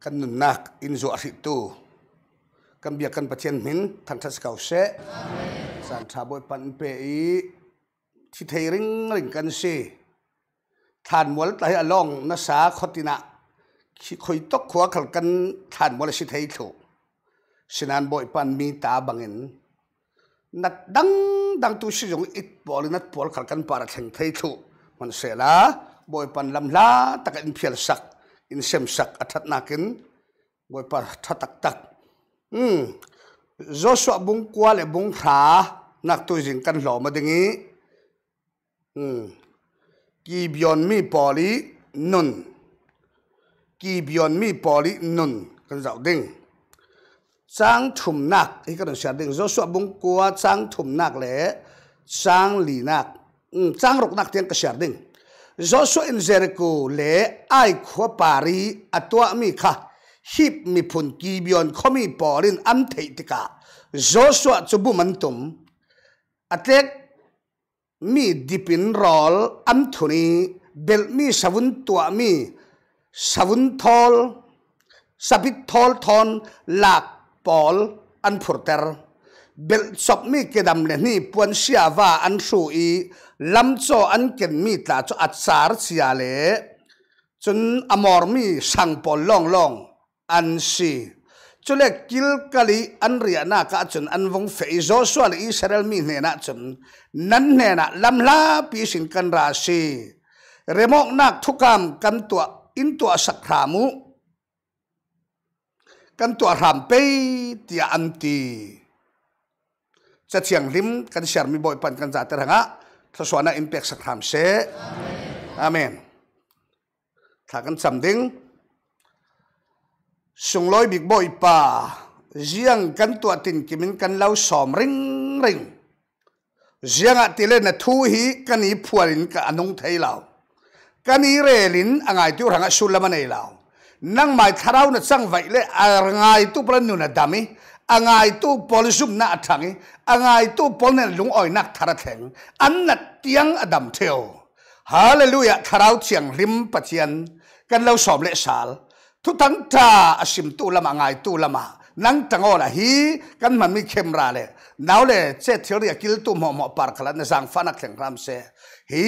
kan nun nak in zo ari tu kan biakan patien min than thas kau se san tha boy pan pe i thi thei ring ring kan si than mol tai along na sa khotina khi khoi tok khwa khal kan than mol si thei thu sinan boy pan mi ta bangin nat dang dang tu si jong it bol nat pol khal kan para theng thei thu man se la boy pan lam la taka in phial sak in sem sak athat nakin goi par thatak tak um joshua bung kwa le bung tha nak tu jing kan lo ma dingi um ki bion mi poli nun ki bion mi poli nun kan zau ding chang thum nak hi kan sia ding joshua bung kwa chang thum nak le chang li nak um chang rok nak tiang ka sia ding จอสุอินเจรกูเลไอขวปารีอัตวมีค่ะฮิปมีพุนกีบยอนคอมีปอรินอันเทติกาจอสุจุบุมันตุมอัตเล็กมีดิปินรอลอันทุนีเบลมีสวุนตัวมีสวุนทอลสับิททอลทอนลากปอลอันพูเตอร์บลสอบมีกิดมเลยนี่ปวนเสียว่าอันสูอีลำโจอันเกินมีตาจูอัดสารเสียเลยจนอมอร์มีสังพอลลองลองอันสีจูเล็กกิลกะลีอันเรียนักจูนอันวงเฟยโจสวาลีอิสราเอลมีเนนักจูนนั่นเนนักลำลาปีสินกันราศีเรมอกนักทุกามกันตัวอินตัวสักรามุกันตัวรัมเปย์ที่อันตีจะเชียงริมกันเสียมีบ่อยปันกันจัดแต่ละงะทศวรรษอิมเพ็กสักทำเ่อาเมนถ้ากันสัมดิงสุงลอยบิ๊กบ่อยป่าเจียงกันตัวตินกิมินกันเล่าสอมริงริงเจียงอัติเลนทูฮีกันอีพัวลินกันนุ่งไทยเรากันอีเรลินอ่างไอตัวหังสุลลมันเอเรานั่งหมายทาราวนัดสั่งไว้เลยอ่างไอตัวประนุนดามิอังไงตู้ปอลซุ่มน่าถังอังไงตู้ปอลเนลุงอ้อยนักทาร์เทงอันนัดเตียงอดัมเทียวฮาเลลูยาทาราวเชียงริมปัจจัยกันเราสอบเลสาลทุกทั้งตาอสิมตู้ละมังไงตู้ละมานั่งจังโอละฮีกันมันมีเข็มราเลน้าเลเจ็ดเทียวเรียกิลตู้หมอหมอปาร์คลันในสังฟานักแข่งรำเซฮี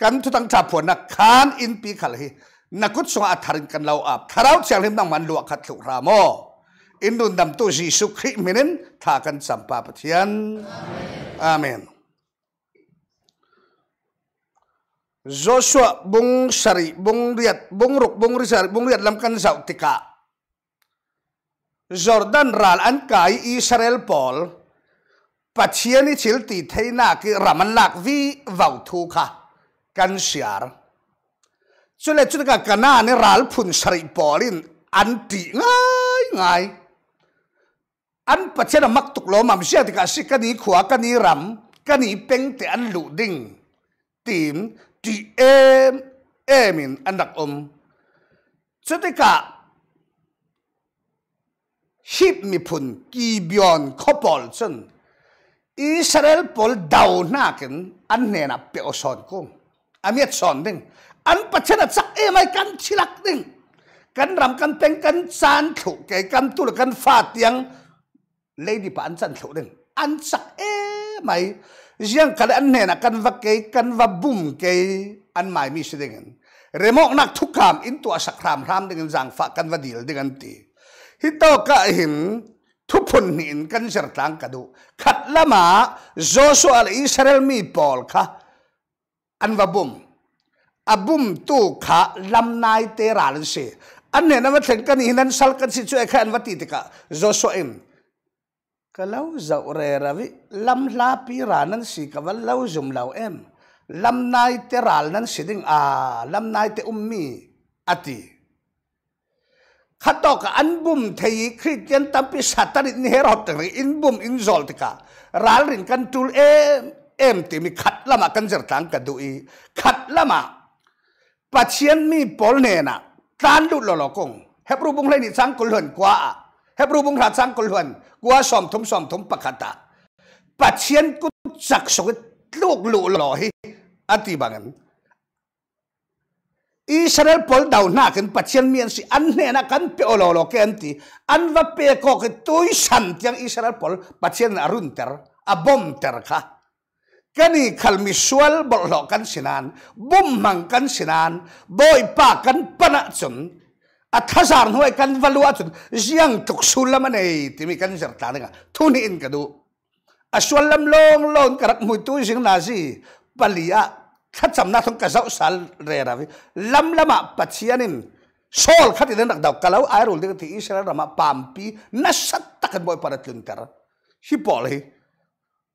กันทุกทั้งตาผัวนักขานอินปีขลฮีนักกุศลอัธริงกันเราอับทาราวเชียงริมนั่งมันลวกขัดสุรามออินดุนดัมตุ้จีสุขิมินินทากันสัมปาปเทียนอาเมนโจชัวบุงสรีบุงเรียดบุงรุกบุงริสารบุงเรียดลำกันสาวติกาจอร์แดนรัลอันกายอิสราเอลพอลปัจเจียนิชิลติเทนากิรามันลักวีวาวทูค่ะกันเสียร์ชุดยเลยช่วยกันกันน้าในรัลพุนสรีพอลินอันตีง่ายง่ายอันปัจเจนมักตุกลมัมเชียติกาสิกันนี้ขวากันนี้รำกันนี้เป็งแต่อันหลุดิ่งตีมตีเอมเอมินอันดักอมสุดกาฮิปมิพุนกีบยอนอปอลจนอิสราเอลพอลดาวนากันอันเนนับเปอสอนกงอามีสอนดิ่งอันปัจเจนสักเอไม่กันชิลักดิ่งกันรำกันเต็งกันซานถูกแก่กันตุลกันฟาดยังลยดีปันสันเขาเด้งอันสักเอ๋ไหมยังกันอันเนนะกันว่าเกย์กันว่าบุ้มเกย์อันไม่มีสิ่งเงินเรมอกนักทุกขามอินตัวสักครามรามเด้งสังฝากกันว่าดีลเด้งตีฮิตโตกะหินทุพุนหินกันเสร็จตังกันดูขัดละมาโจโซอัลอิสราเอลมีบอลค่ะอันว่าบุ้มอับบุ้มตู้ขาลำนายเตรานเสอันเนี่ยนัว่าถึงกันหินนั้นสักกันสิจุเอแันว่าตีติกะโจโซอิมก็เล่าเจ้าเรรวิลำลาปีรานั้นสิกวันเล่าจุมเล่าเอ็มลำนายเตรัลนั้นสิดิ่งอาลำนายเตอุมมีอติขัดตอกอันบุมทียคริสเตียนตั้มพิสัตว์นี่เฮรอตงอินบุมอินซอลติการาลรินกันทูลเอ็มเอ็มที่มีขัดละมากันจร์ทังกันดูอีขัดละมาปัจเจียนมีปอลเนนะตานดูลลอกงเฮปรูบุงเลยนิสังกุลหวนกว่าเฮปรูบุงรัดสังกุลหวน我上通上通不卡达，八千个杂属的落落落去，阿地方人。Israel pol daw na kan patsyan miyan si anne na kan piololo kenti an va pe ko ke tuy santiang Israel pol patsyan a arunter abomter ka kani kal misual kan sinan bom kan sinan boy pa kan panatsun a thazar nuai kan valua chun jiang tuk sulam nei timi kan zer ta nga thuni in kadu a long long karak mui tu jing na ji palia thacham na thong ka sal re ravi lam lama pachianin sol khati den rak daw kalau air de ti isra rama pampi na boy para lunter hi pol hi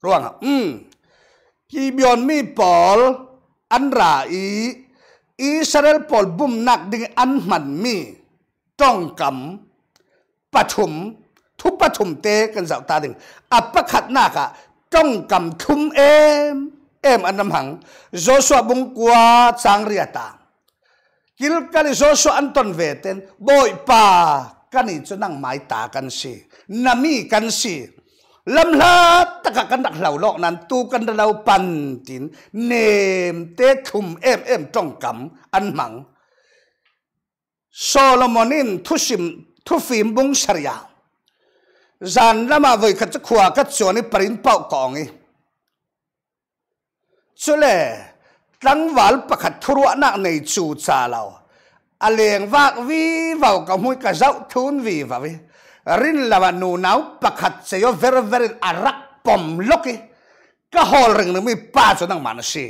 ruanga mm hi bion mi pol anrai, i Israel pol bum nak dengan anman mi ต้องกำปฐุมทุปฐุมเตกันสาวตาดึงอัปขัดหน้ากะต้องกำทุมเอม เอมอันนำหังโจสัวบุงกัวจางเรียตากิลกันโจสัวอันตนเวเตนบอยปากันนี่จะนั่งไม้ตากันสินามีกันสิลำลาตะกกันดักเหล่าลอกนั้นตูกันเราปันติน เนมเตทุมเอมเอมจ้องกำอันหมังโซโลมอนินทุสิม ทุฟิมบุงสริยาจันละมาวยขัดขวากัดจวนิปรินเป่ากองอีสุเลตั้งวัลประคัดทุรวนักในจูจาเราอเลียงวากวีวาวกับมุยกับเจ้าทุนวีวาวิรินละวานนูนาวประคัดเสียเวรเวรอารักปมลกีก็ฮอลริงนึงมีป้าจนนั่งมันสิ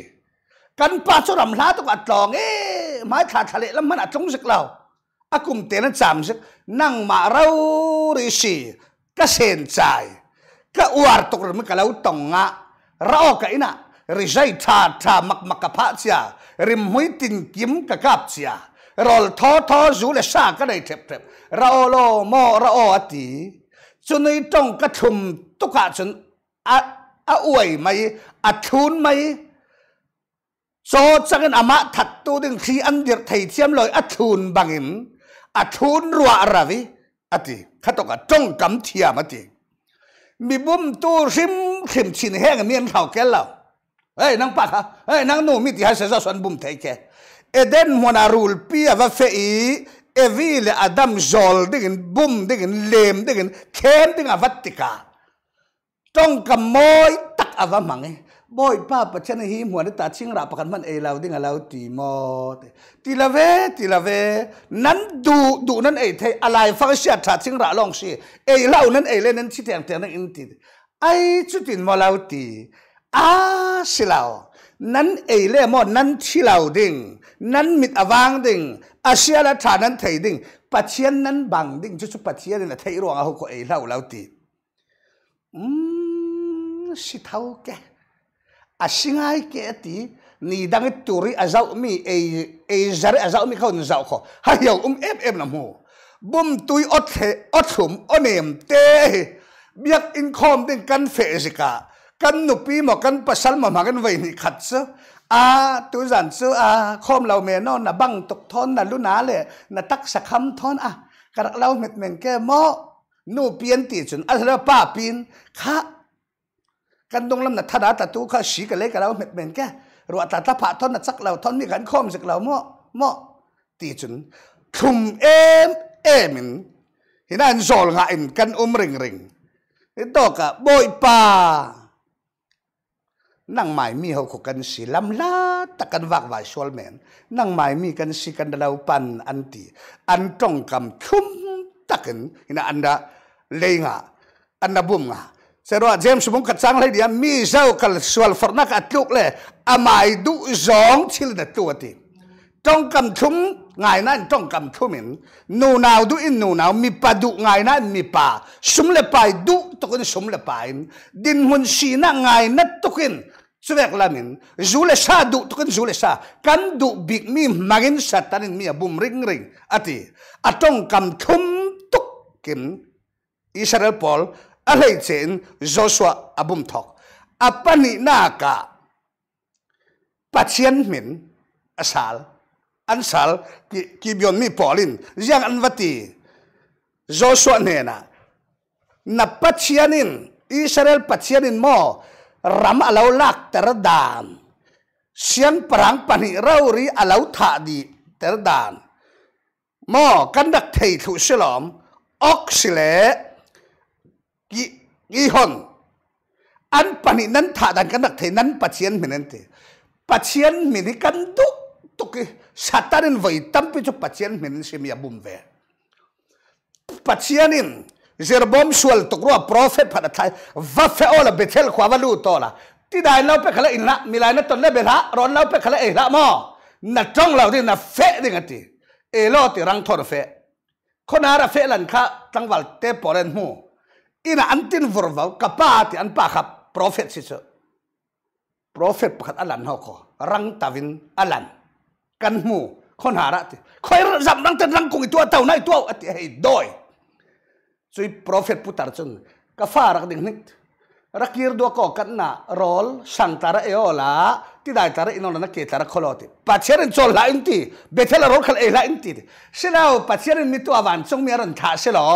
กันป้าจนรำลาตุกัดลอง เอ๊ไม่ทาดทะเลแล้วมันอัดลงสักเราอากุมเตนจำสักนั่งมาเราริสีก็เซนใจก็อวาดตกรมก็เราต้องงะเราก็อินะริใจทาทามักมักกะพัชยาริมหุยตินกิมกะกับเสียรอลท้อท้อจูเลสาก็ได้เทบเทบเราโลโมเราอตีจนในต้งกระทุมตุกะจนอะอวยไหมอะทุนไหมโซจังกันอามะถัดตัวดึงทีอันเดียร์ไทยเทียมลอยอะทุนบังอินอาทุนรัวอะไรวิอติขัดตกจ้องกำเทียมอติมีบุ้มตู้ซิมขิมชินแห้งเมียนเขาแก่ล้วเฮ้ยนางปักฮะเฮ้ยนางหนูมิติฮะเสียสวนบุ้มไทยแกเอเดนมวนารูลปีอว่าเฟอีเอวีเลอดัมจอลดิ่งบุ้มดิ่งเลมดิ่งเคมดิ่งอวัตติกาจ้องกำมอยตักอวมังบ่อยป้าปัจจัยหิมหัวนีตัดชิงรับประกันมันเอลาวดิงเลาตีมอตตีละเวตีละเว นั้นดูดูนั้นเอเทอะไรฟังเสียตัดชิงระลองเสียเอเลาวนั้นเอเล่นนั้นชี้แจงแจงนั้นอินติไอจุดินมาเาาตีอาสิลาวนั้นเอเล่มอนั้นที่เราดิ่งนั้นมิดอวางดิ่งอาเสียละฐานนั้นเทดิ่งปัจจัยนั้นบังดิ่งจุดุปัจจัยนน่แหเทรวงเอาเขาเอเลาวลาตีอืมสิเท่าแก asingai ke ati ni dang turi azau mi e e zare azau mi khon zau kho ha hiau um em em na mu bum tui ot the ot thum onem te biak in khom den kan fe zika kan nupi mo kan pasal ma magan vai ni khat sa a tu zan su a khom lau me no na bang tok thon na lu na le na tak sa kham thon a karak lau met men ke mo nu pian ti chun a pa pin kha กันดงลำหนักทดาตัตู้ข้าสีกันเล็กกันเราเหม็ดเหม็นแก่รัวตัดตะผาท่อนนัดสักเราท่อนมีกันข้อมสักเราหม้อหม้อตีจุนคุมเอ็มเอ็มินหินันโซลงาอินกันอุ้มริงริงนี่ตกะบอยป่านั่งไมามีเขาขกันสีลำลาตะกันวากวายชวลแมนนั่งไมามีกันสีกันเราปันอันตีอันต้งกำคุมตะกันหินันอันดาเลงะอันดาบุมงะซรัาเจมส์มุงกัดจังเลยเดียมีเจ้ากับสวลฟอร์นักอัดลูกเลยอามายดูสองชิลเดตัวทีต้องกำทุมงายนั้นต้องกำทุมินนูนาวดูอินนูนาวมีปะดูงายนั้นมีปะสมเลปายดูตกินสมเลปายดินหุนสีน่างายนั่นตกินสเวกลามินจูเลชาดูตกินจูเลชากันดูบิกมีมางินสัตานินมีบุมริงริงอะทีอะต้องกำทุ่มตุกกินอิสราเอลพอลอะไรเช่นโจชัวอับุมทอกอัปนีนากาปัจเจียนมินอสาลอันสาลกิกิบยอนมีพอลินยังอันวัตีโจชัวเนนะนับปัจเจียนนิอิสราเอลปัจเจียนนิโมอรำอาลาลักเตรดานเชียงปรังปนิเรารีอาลาทัดีเตรดานโมอกันดักเทยทุชลอมออกสิเล ki ki hon an pani nan tha dan kan nak the nan pachian minen te pachian mini kan du tu ki satarin vai tam pi chu pachian minin sim ya bum ve pachianin zerbom sual tokro prophet phada thai va fe ola bethel khwawalu tola ti dai lo pe khala in la milai na ton le be la ron lo pe khala e la mo na trong lo ti na fe ding ati e lo ti rang thor fe khona ra fe lan kha tangwal te poren mu Ina antin vurvaw kapati an pakap prophet si so. Prophet pakat alan ho ko. Rang tawin alan. Kan mu kon hara ti. Koy zam rang ten rang kung ito ataw na tuau ati hey doy. So prophet putar chun. Kafarak ding nit. Rakir do ko kan na rol santara eola ที่ได้ตระอินนนนักเกตระขลอติปัจเจรินโซลาอินติเบเทลรอคลเอลาอินติเชล้วปัจเจรินมิตัวอวันซงมีอรันทาเแล้ว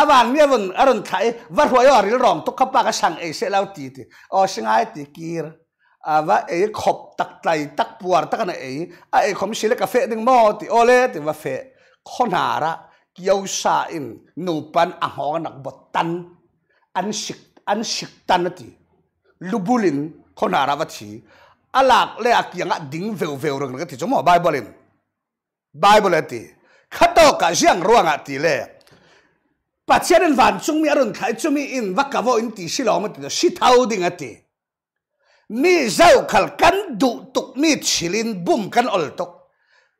อวันมีอวันอรันไาวัดหัวยอริลรองตุกขปากะสังเอเชล้วตีติออชงายตีกีรอาวะเอ้ขบตักไตตักปวดตักนะเอ้ไอ้ขมชิลกาแฟดึงมอติโอเลติวะเฟ่ขนาระเกียวซาอินนูปันอ่างหอนักบตันอันชิกอันชิกตันนะีลูบุลินขนาระวะทีอลักเลอกยังอ่ะดิ้งเวเวลรังก็ที่จมว่าไบเบิลิไบเบิลตีขัดต่อกับเสียงร้องอ่ะตีเลยปัจเจรินวันซุงมีอรุณขายจุมีอินวักกบวอินตีสิลอมันตสิทาวดิ่งอ่ะตีมีเจ้าขลกันดุตุกมีชิลินบุมกันอลตก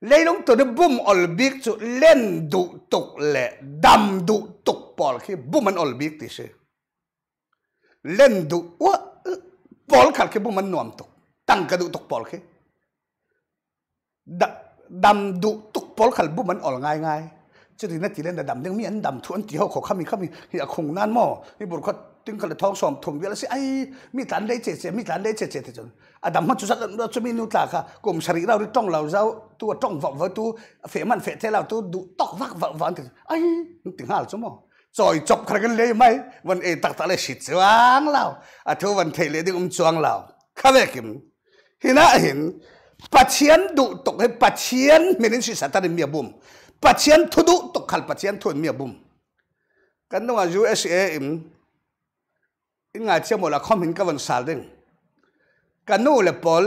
เลยลงตัวนบุมอลบิกจุเล่นดุตุกเละดำดุตุกปอลคือบุมมันอลบิกทีเชเล่นดุวะบอลขัดคือบุมมันนวมตุกตั้งกระดูตกปอลเคดำดุตกปอลขับบุมันออนง่ายง่ายจะถึงนั่นตีเล่นดำยังมีอันดำทวนตีเขาขอข้ามีข้ามีอยากคงนั่นหม้อนี่บุตรเขาตึงเขาเลยท้องสอมถมเยอะแล้วสิไอ้มีฐานได้เจ็ดเจ็ดมีฐานได้เจ็ดเจ็ดจนอดัมมันจุสักเราจะมีนุตาค่ะกลุ่มสริเราหร่อต้องเราเจ้าตัวต้องวับวัตัวเฟมันเฟเทเราตัวดุตอกวักวับวันถึงไอ้ถึงห้าชั่วโมงจอยจบใครกันเลยไหม วันเอตักตะเลยสิจวางเราอ่ะทุกวันเทเลยดึงอุ้มจวงเราข้าเวกิม hina hin pachian du tok he pachian menin si satarin mia bum pachian thudu tok khal pachian thun mia bum kan nonga ju USA im in nga chia mo la khom hin ka van sal ding kan nu le pol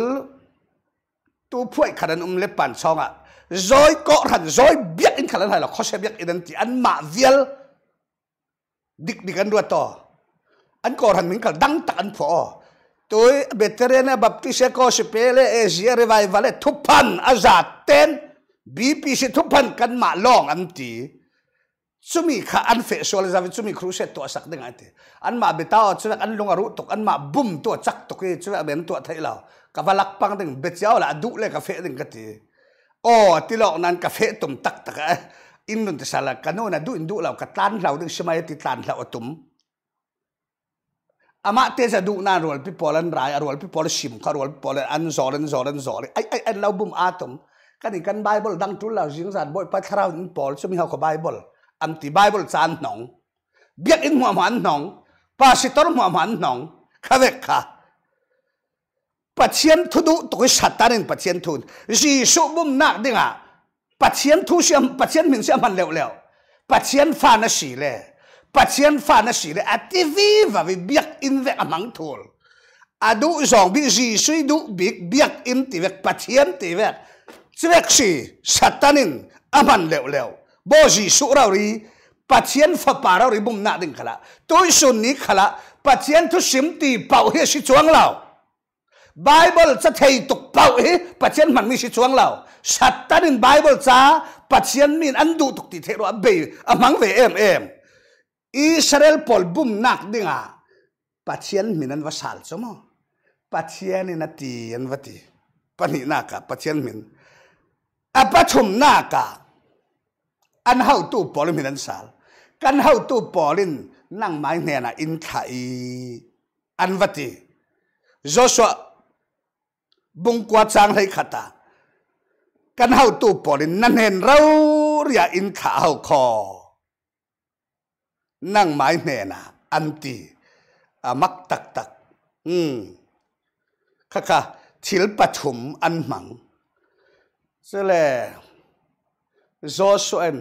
tu phuai kharan um le pan songa rồi có hẳn rồi biết in khả năng hay là khó sẽ biết in thì anh mạ viết địch bị anh đua to anh có hẳn mình cả đăng tạc anh phó tôi Bethlehem Baptist Church pele Asia e Revival le thupan azat ten BPC thupan kan ma long am ti chumi kha an fe sol za vi chumi khru se to sak de ngai te an ma beta chu an lunga ru tok an ma bum to chak to ke chu ben to thai la ka valak pang ding be chao la du le ka fe ding ka ti o ti lok nan ka fe tắc tak tak eh. in nun te sala kanona du in du la ka tan lau ding simai ti tan lau tum อามาเตะดูน่ารัวพี่พอลันไรายรัวพี่พอลชิมขารัวพี่พอลอันสอนสอนสอนไอไอไอเราบุมอาตมกันอีกันไบเบิลดังทุลเราจิงสันบอยพัทราอินพอลช่วยมีเขาไบเบิลอันที่ไบเบิลสันนองเบียดอินหัวมันนองปาสิตรหัวมันนองเขาเวค่ะปัจเจียนทุดุตุกิสัตตานินปัจเจียนทุนจีสุบุมนักดิ่งอ่ะปัจเจียนทุเสียมปัจเจียนมินเชียมันเลวเลวปัจเจียนฟานสีเลย patient fan na sire ativi va vi biak in ve amang thul adu zong bi ji sui du big biak in ti vek patient ti vek chwek si satanin aman leu leu bo ji su ra ri patient fa para ri bum na ding khala toi sun ni khala patient thu sim ti pau he si chuang lao Bible cha thầy tục bảo ấy patient mang mi si chuang lao satanin Bible cha patient min an du tục ti thero abe amang ve em em Israel pol bum nak dinga pachian minan wasal somo pachian ina ti an vati pani naka pachian min apachum naka an hau tu polin minan sal kan hau tu polin nang mai ne na in thai an vati joshua bung kwa chang hai khata kan hau tu polin nan hen rau ria in kha hau kho nang mãi nè na à mắc tắc ừ. anti amak tak tak um kha kha thil pathum an mang sele joshua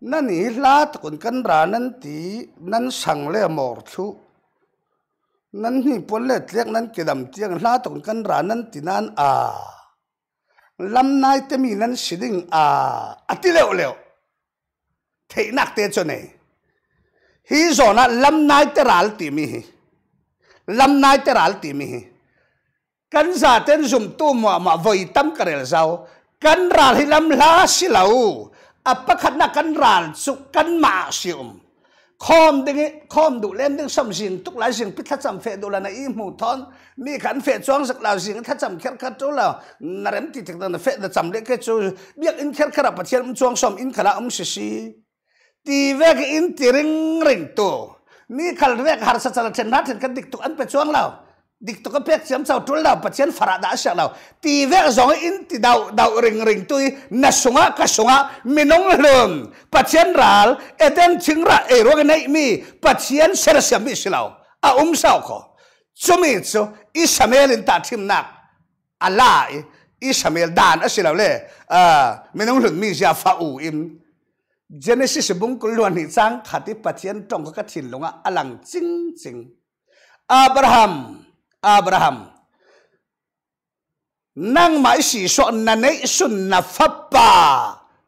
nani lat kun cần ra nan ti nan sang le mor thu nan ni pon tiếc tlek nan kedam tiang la ton kan ra nan tinan à, lâm nay tìm mi nan siding à, ati à, leo leo thấy nak te cho nei hi zona lam nai teral ti mi hi lam nai teral ti mi hi kan za ten zum tu ma ma voi tam karel zau kan ral hi lam la silau apa khat na kan ral su kan ma sium khom ding khom du lem ding sam jin tuk lai jin pitha cham fe do la na i mu thon mi kan fe chuang sak la jin tha cham kher kha tu la narem ti tek na fe da cham le ke chu biak in kher khara pathian chuang som in khala um si si ti vek in ti ring ring tu mi khal vek har sa chala chen na chen kan dik tu an pe chuang lao dik tu ka pek cham chau tul lao pachen fara da sha lao ti vek zong in ti dau dau ring ring tu na sunga ka sunga minong lum pachen ral eten ra, e ro nei mi pachen ser sia mi silao a um sao ko chumi chu isamel in ta thim nak ala isamel dan a lao le a minong lum mi ja fa u im Genesis bung kulwan ni sang khati pathian tong ka thin longa alang ching ching Abraham Abraham nang mai si so na nei sun na fappa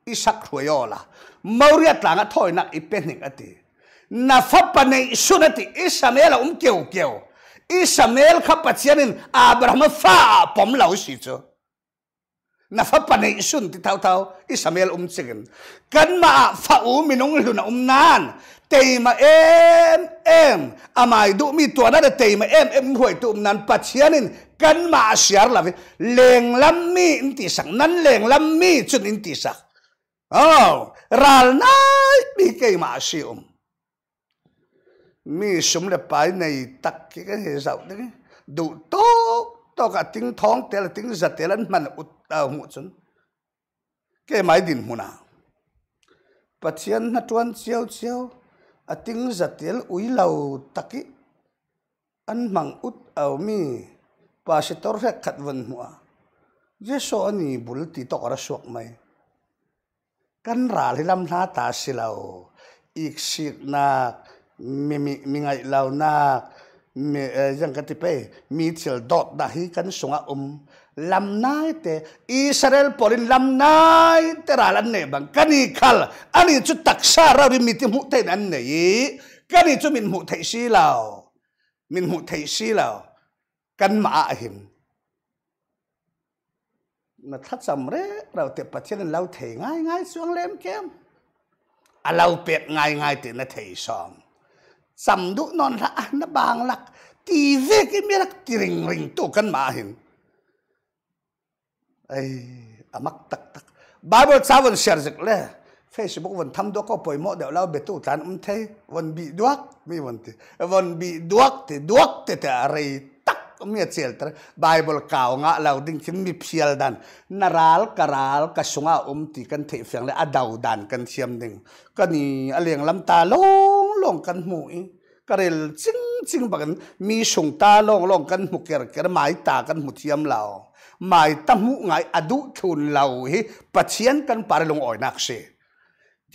Isaac royola Maria tlanga thoi nak ipening ati na fappa nei sunati Ismael um keu keu Ismael kha pathianin Abraham fa pom lau si cho na fa panai sun ti thau thau Ismael um chigen kan ma fa u minung luna um nan teima em em amai du mi tu na de teima em em hoi tu um nan pachianin kan ma asiar lavi leng lam mi inti sak nan leng lam mi chun inti sak oh ral nai mi ke ma si um mi sum le pai nei tak ke ke he zau de du tok to cả tiếng thong té là tiếng giật té ah, lẫn mà út tàu ngụ chân cái máy đình mù nào và chiến nó tuân chiêu chiêu à tiếng giật té úi lâu tắc ý ăn măng út ảo mi và sẽ tỏ ra khát vần mùa giết số anh ấy bùn tì tỏ ra suộc mày căn rà thì làm lá ta xì lâu, ít xịt nạc mi mi mi ngày lầu nạc ยังกันที่ไปมีเชลดอดดาฮิกันสงอมลำนายเตอิสราเอลปอรินลำนายเตราลันเนบังกันนี่ขัลอันนี้จุดตักชาเราดิมีที่มุเตนันเนยกันนี่จุดมินมุเตชีเรามินมุเตชีเรากันมาหิมนัทัดสำเรเราเตปัจเจนเราเทง่ายง่ายสวงเล่มเกมเราเปียกง่ายง่ายเตนัเทสอง samdu non la na bang lak ti ve ki mi rak ti ring ring tu kan ma hin ai amak tak tak bible savon share zik le facebook won tham do ko poi mo de la be tu tan um the won bi duak mi won ti won bi duak te duak te te arei tak mi chel tra bible kaw nga law ding kin mi phial dan naral karal ka sunga um ti kan the fyang le adaw dan kan siam ding kani aleng lam ta long ่องกันหมู่เองกระเรลจริงจริงบักมีส่งตาล่องล่องกันหมูเกลเกลหมายตากันหมูเทียมเราหมายตะมุไงอดุทุนเราฮิปจเจียนกันปารลงอ่อยนักเสีย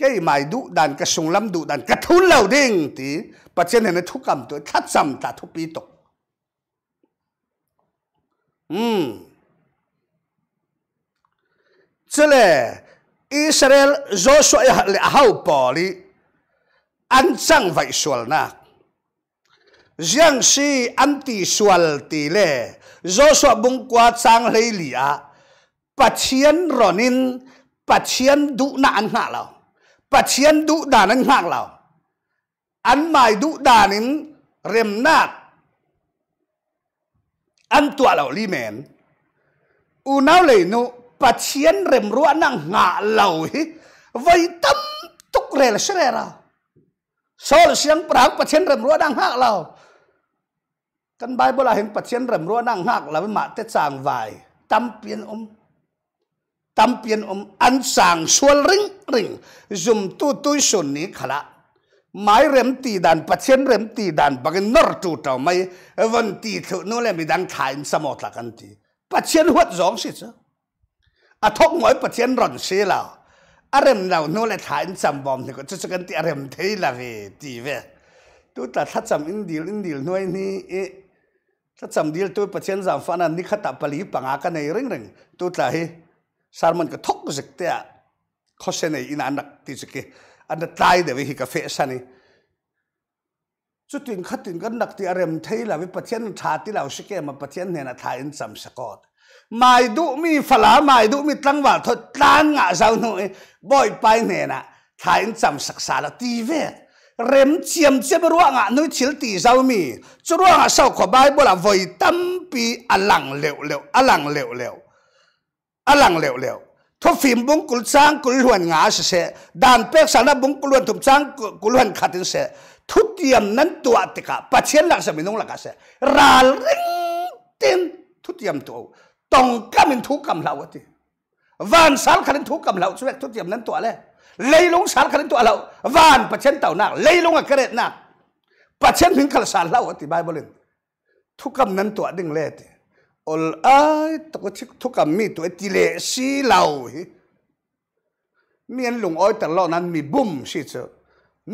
ก่หมายดุดันกระส่งลำดุดันกระทุนเราดิ่งตีปัจเจียนเห็นทุกคำตัวทัดซ้ำตาทุกปีตกอืมเจเลอิสราเอลโจชัวเอลเฮาปอลี ăn sang vậy sual na giang si ăn tì sual tì lệ do so bung qua sang lấy lì à patien ronin patien đủ na ăn hạ lão patien đủ đàn ăn hạ lão ăn mài đủ đàn in rem nát ăn tua lão li men u nao lệ nu patien rem ruan năng hạ lão hi vậy tâm tuk rel sre ra สอลเสียงปราบปะเชนเริ่มรัวดังหักเรากันไบเบลาเห็นปะเชนเริ่มรัวดังหักเราเป็นมาเตสางวายตำเปียนอมตำเปียนอมอันสางสวนริงริงจุ่มตู้ตู้ชนนี้ขละไม่เริ่มตีดันปะเชนเริ่มตีดันบางนรตูเต่าไม่วันตีถอกนู่นเลยมีดังถ่ายสมอตะกันทีปะเชนหัวสองสิจ้ะอะทกหมอยปะเชนร่อนเสียแล้ว arem lau no le tha in cham bom ne ko chu kan ti arem thei la ve ti ve tu ta tha cham in dil in dil noi ni e tha cham dil tu pachen jam fa na ni khata pali panga ka nei ring ring tu ta hi sarman ka thok jek te a khose nei in anak ti jek an da tai de hi ka fe sani chu tin khatin kan nak ti arem thei la ve pachen tha ti lau shike ma pachen ne na tha in cham sakot มายดุมีฝลาหมายดุมีตั้งว่าทุกตานงะเจ้าหนุ่ยบ่อยไปเนี่ยนะถ่ายจำศักษาละตีเวเริ่มเจียมเจียมรัวงหนุ่ยชิลตีเจ้ามีจรัวงาเศร้าขบายบ่ละวัยตั้มปีอัลังเหลวๆอัลังเหลวๆอัลังเหลวๆทุกฟิล์มบุ้งกุลจางกุลหวนงาเสียดานเป็กสารบุ้งกุลหวนถุมจางกุลหวนขัดเสียทุกเตรียมนั้นตัวติกะปัจเจียนหลักสมิงหลักเสียราลิงเต็มทุกเตรียมตัวต้องกามินทุกกำเหล่าติวันสารขันทุกกำเหล่าสุเวกทุเตียมันตัวแลเลยลงสารขันตัวเราวันประเชนเต่านักเลยลงอักเรตนักประเชนถึงขลสารเล่าติบายบอลินทุกกำนั้นตัวดึงเลติอลไอตกทิทุกกำมีตัวติเลสีเหล่าฮิมีนลงอ้อยแต่ล่านั้นมีบุ้มสิดเจอ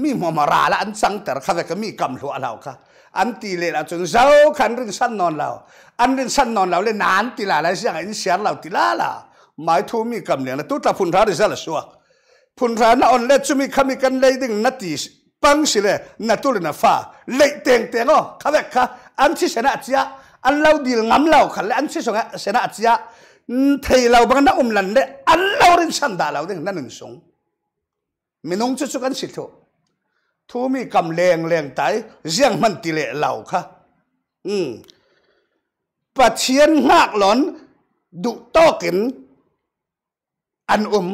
มีมอมาราละอันสังแต่ขาวักมีกำหลวเหล่าค่ะอันตีเลยละจนเจ้าคันรินสั้นนอนเราอันรินสั้นนอนเราเลยนานตีลาอลไรเสียงอินเสียงเราตีลาละหมายทูมีกำเนียงนะตุ๊ดตะพุนทาริซาละสัวพุนทาน่ะอ่อนเล็ดจุมีขมิกันเลยดึงนัดตีปังสิเลยนัดตุลินาฟ้าเลยเตียงเตียงอ๋อข้าเวกข้าอันที่เสนาจียอันเราดีลงมเราขันเลยอันที่สงเสนาจียเทเราบังนักอุ้มหลันเลยอันเรารินสั้นด่าเราดึงนั่นหนึ่งสงมินงจุจุกันสิทุทูมีกำแรงแรงไตเสียงมันติเลเหล่าค่ะอืมปะเชียนหากหลอนดุโตกินอันอุม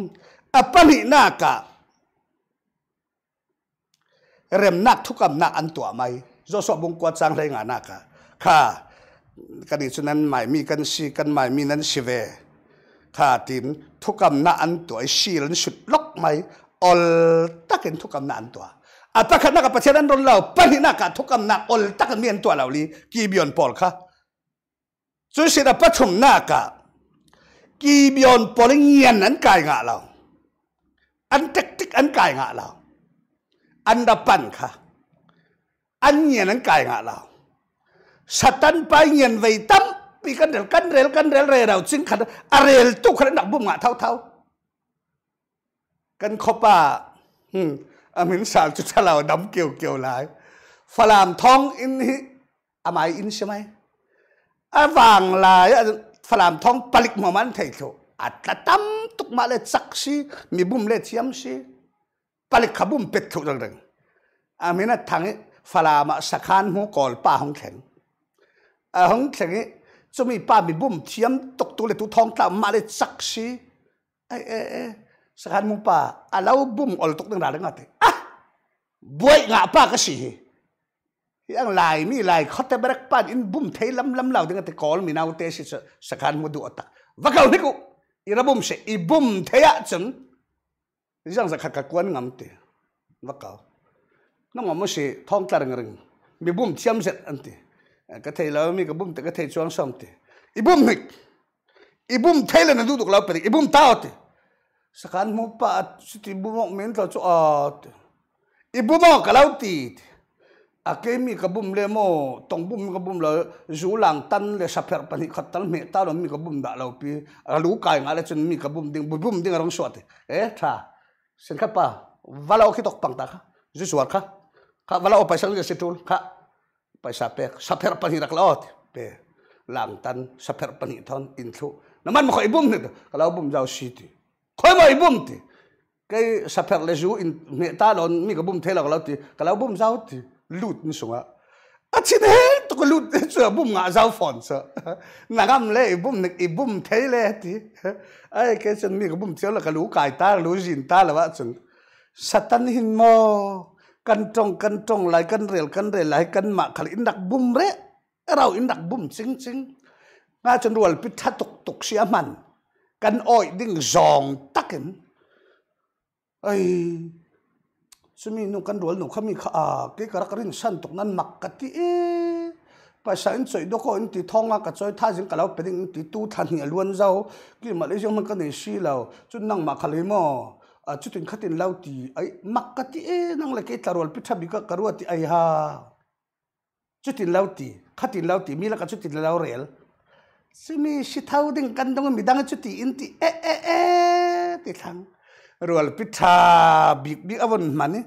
อปนินากะเริ่มนักทุกคำนักอันตัวไม่โจสอบุงกวดสร้างเรงานนักะค่ะกันอี้ฉะนั้นใหม่มีกันสีกันใหม่มีนั้นสีเวค่ะทีมทุกคำนักอันตัวสีลันสุดล็อกไม่อลตักินทุกคำนักอันตัวอาตักนักประชาชนรุนเราปนินักทุกคำนักอลตักเมียนตัวเราลีกีบยอนปอลค่ะจุดสิระประชุมนักกีบยอนปอลเงียนนั้นกายงาเราอันเต็กติกอันกายงาเราอันดับปันค่ะอันเงียนนั้นกายงาเราสัตว์ไปเงียนไว้ตั้มปีกันเดลกันเรลกันเรลเรเราจึงขันอะเรลตุกขันดับบุ่มงาเท่าเท่ากันขบป่าอืม à mình sal chu cha lao đâm kiểu kiểu lại pha thong in hi à mai in xem ai à vàng lại à, pha thong palik mà man thấy chỗ à ta tâm tục mi bum lệ chiam si palik khá pet chỗ rằng rằng à mình là thằng ấy pha làm à, sắc han mu còi pa hong thèn à hong thèn ấy cho mi pa mi bum chiam tục tu thong ta mà lệ sakan mong pa alaw bum oltok ng lalang ate. Ah! Buhay nga pa kasi he. Yang lai mi lai khote berak pan in bum thay lam lam lao dengan te call mi nau te si sakan mo duota. Vakaw ni ko irabum se ibum thaya chen. Isang sa kakakuan ngam te. Vakaw. Nang mo si thong tar ngring. Mi bum tiam set ante. Eh, ka thay lao mi ka bum te ka thay chuang som te. Ibum hik. Ibum thay lan du duk lao pe. Ibum tao te. sakan mo pa at siti bumok mental so at kalau kalauti akemi kabum le mo tongbum kabum la zulang tan le saper pani katal me ta mi kabum da laupi alu kai ngale chen mi kabum ding bum ding rong swat eh tha sen kha pa walau kitok pang ta kha ju suar kha kha walau paisal le situl kha paisa pek saper pani raklaot pe lang tan saper pani ton intlu naman mo kha ibum ne kalau bum jau city. khoi mai bum thì cái sắp phải lấy in mẹ ta nó mi cái bum thế là cái lão ti cái lão bum giáo ti lụt như sung á à chỉ thế tôi cái lụt chưa bum ngã giáo phòn sợ nà gam lấy bum nịch i bum thế lệ thì ai cái chân mi cái bum thế là cái lũ cải ta lũ gìn ta là vậy chân satan hin mò căn trong căn trong lại căn rèl căn rèl lại căn mạ khali in đặc bum re e rau in đặc bum chính chính nga chân ruồi bị thắt tục tục xiêm mạnh กันอ้อยดิ่งจองตักเห็นไอ้สมีนุ่กันรวลหนุ่มเขามีข้าเกี่กรักรินสั้นตกนั้นหมักกะที่เอ๊ภาษาอังกฤษดก็อินติท้องอ่ะก็จะท่าจึงกับเราเป็นอินติตู้ทันเนี่ยล้วนเจ้ากี่มาเลยจังมันก็เนี่ยสีเราจุดนั่งมาคาลิมออ่ะจุดถึงขัดถึงเล่าตีไอ้หมักกะที่เอ๊นั่งเลยเกี่ตารวลพิทับิกะกรัวที่ไอ้ฮาจุดถึงเล่าตีขัดถึงเล่าตีมีแล้วก็จุดถึงเล่าเรียล simi shithau ding kandong midang chu ti in ti e eh, e eh, e eh, ti thang rual pitha bi bi avon mani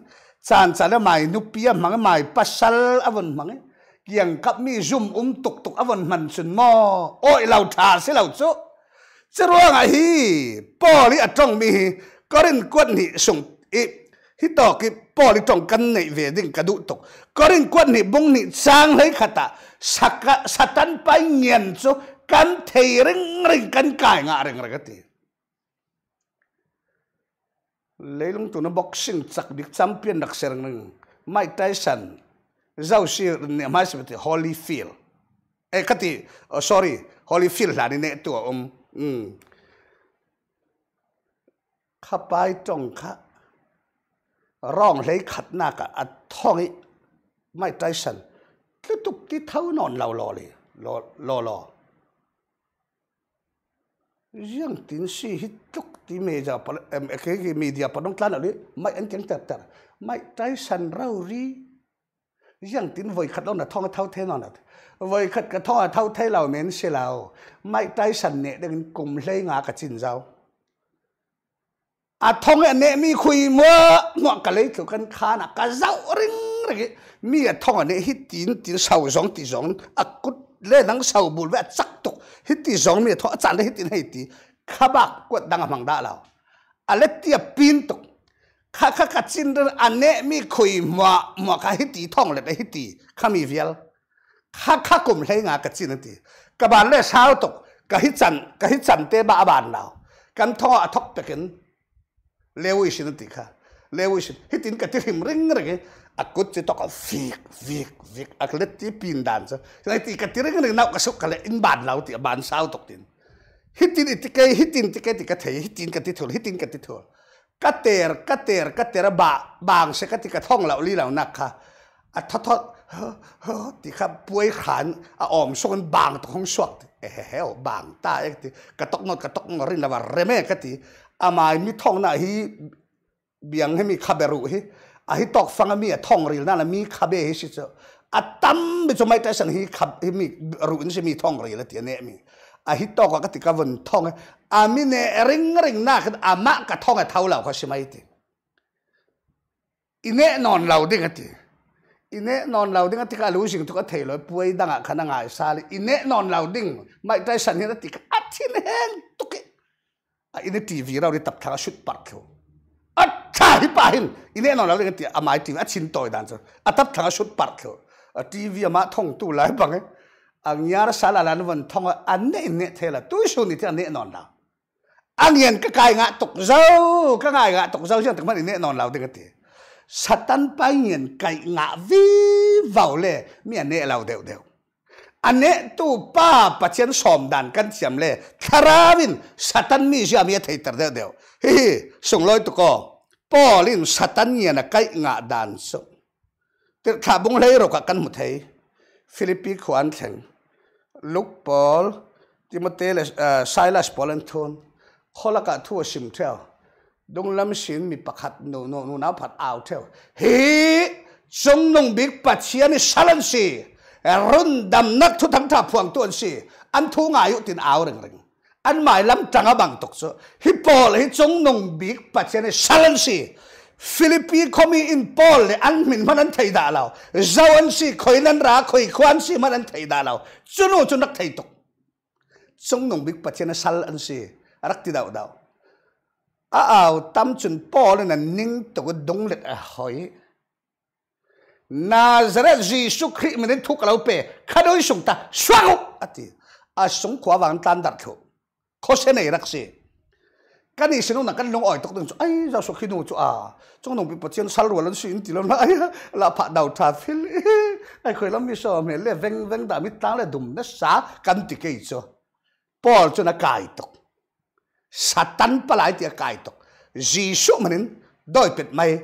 chan chala mai nu pia mang mai pasal avon mang kiang kap mi zoom um tuk tuk avon man chun mo oi lau tha se lau chu chruang a hi poli atong mi korin kwat ni sung e hi to ki poli tong kan nei ve ding kadu tuk korin kwat ni bong ni chang lai khata saka satan pai ngian chu กันเทเริงริงกันกายงาเริงรงกตีเลยลงตัวนักบ็อกซิ่งสักดิกแชมเปี้ยนนักเสรยงนึงไมค์ไทสันเจ้าชีร์เนี่ยไม่สม่เที่ฮอลลีฟิลเอ้กติ sorry ฮอลลีฟิลล่ะนนี่ตัวอมอืมข้าไปจ้องข้าร้องเลยขัดหน้ากะอท้องไมค์ไทสันตุกที่เท้านอนเรารอเลยรอรอรอ riêng tin si hít lúc tí media pal em cái cái media pal đông tlan ở đấy mai anh chẳng tập tập mai trái sân rau ri riêng tin vội khát ông là thong thao thế nào nè vội khát cái thong thao thế nào men xe nào mai trái sân nè đừng cùng lấy ngã cái chín rau à thong anh nè mi khui mơ ngọ cái lấy kiểu căn khá nè cái rau ring này mi à thong anh nè hít tin tin sau giống tin giống à cút เล่นังสาวบุลเวจักตุกฮิตที่สองเมียทอจันเลยฮิตที่ไหนที่ขบักกดดังมังดาเราอะไรที่ปีนตุกข้าข้ากัดจินเรื่องอันเนี้มีคุยมัวมัวข้าฮิตที่ท่องเลยฮิตที่ข้ามีเวลข้าข้ากลุ่มใช้งานกัดจินนั่นทีกบานเล่เช้าตกกะฮิตจันกะฮิตจันเตะบ้าบานเรากันท่ออทอกตะกินเลวิชินติค่ะเลวิชินฮิตินกะี่ริมริงริงอักุจิตกฟิกฟิกฟิกอักเลติปินดันซะในที่กติรงนึงน่ากสุขกันเลยอินบานเราที่บานเศราตกดินฮิตินอิติเกฮิตินติเกติกะเทฮิตินกติทุลฮิตินกติทุลกัเทอร์กัเทอร์กัเทอร์บาบางเสกติกะท่องเราลีเราหนักค่ะอัทท้อที่ขรับป่วยขันอ่อมส่งบางตกของสวกเฮ้ยบางตายอกติกระตกนดกระตกนรินละว่าเรเมกติอามายมิท่องหน้าฮีเบียงให้มีคาเบรุฮีอะฮิตอกฟังมีอะท่องรีลนั่นละมีคาบเบฮิิจอะตั้มไปจนไม่แต่สังฮิคาบฮิมีรู้นี่มีท่องรีลเทียเนี่ยมีอะฮิตอกก็ติดกับวันท่องอามีเนริงริงน่าคืออามะกับท่องกัเท่าเหล่าเขาใช่ไหมทีอินเนยนอนเราดิ่งทีอินเน่นอนเราดิ่งที่การรู้สิ่งทุกเทเลยป่วยดังอ่ะขนาดไงซาลอินเน่นอนเราดิ่งไม่ได้สันนิติดอัดที่เน่ตุกอินเน่ทีวีเราได้ตับทางชุดปักเขา अच्छा ही पाहिन इने न लाले ति अमाइ ति अछिन तोय दान सर अतप थंगा सुत पार थो टीवी अमा थों तु लाय बंगे angnyar sala lan wan thong anne ne thela tu su ni thane non la angyen ka kai nga tok zau ka ngai nga tok zau jang takman ne non lau de ka ti satan pa yen kai nga vi vào le mi ne lau deu deu ane tu pa pa chen som dan kan siam le tharavin satan mi jam ye thei tar deu deu เฮ้ส่งลอยตัวก็ปอลินสัตันเนี่นะใกล้งาดันส่งแต่ถ้าบุงเลยรกกันหมดเฮ้ฟิลิปปินส์ขวันเซ็งลุกบอลทีมเตลสอ่ไซลัสบอลันทอนขอลกัทัวชิมเทลดงลำชินมีปากัดนูนูนูน่าผัดเอาเทลฮ้จงนงบิ๊กปัจเชียนิสลันสีรุ่นดำนักทุ่งทังท่าพวงตัวสีอันทุ่งอายุตินเอาเร่ง anh an mai lam tanga bang tok so hi pol hi Nông nong big pa chen salan si Philippi komi in pol le an min man an thai da lao zawan si khoi nan ra khoi kwan si man an thai da lao chuno chu nak thai tok chong nong big pa chen sal an si rak ti dau dau a ao tam chun pol na ning to ko dong let a hoi Nazareth Jesus Christ mình đến thuốc à, lâu bề, khai đôi súng ta, xoa ngục, à thì, à súng quả vàng tan đặt thuộc khó sẽ này rắc xì cái này xin ông nó cái lông ỏi tóc đường ấy ra số khi nó chỗ à trong nông bị bật chân sal rồi lần xuyên thì lần ấy là phạt đầu thà phil ai khởi lắm biết sao mẹ lẹ veng veng đã biết ta là đùm nó xá căn thì cái cho bỏ cho nó cài tóc Satan phải lại thì cài tóc Jesus mà nên đôi tuyệt mày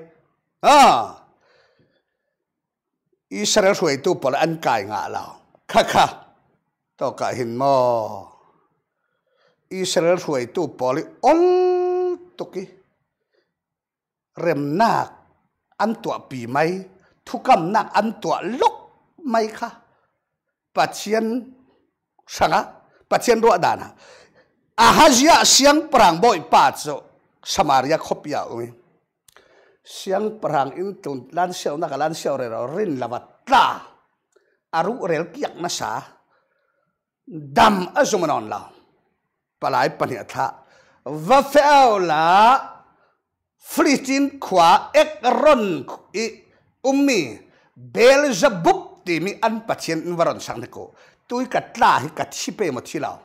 à Israel hồi tu Paul anh cài ngã lão kha kha tao cả hình mò Israel suai tu poli on tuki rem nak an tua pi mai thu kam nak an tua lok mai kha patien sanga patien ro dana ahazia siang perang boy patso samaria khopia umi siang perang in tun lan siau nak lan siau re rin lavat la aru rel kiak nasa dam azumanon lao ปลายปัญนาทะว่าเฟลละฟริจินขวาเอกรอนอีอุมมีเบลจะบุกตีมีอันปัจเจียนวรนสังนิโกตุยกัดลาหิกัดชิเปมดชิลาว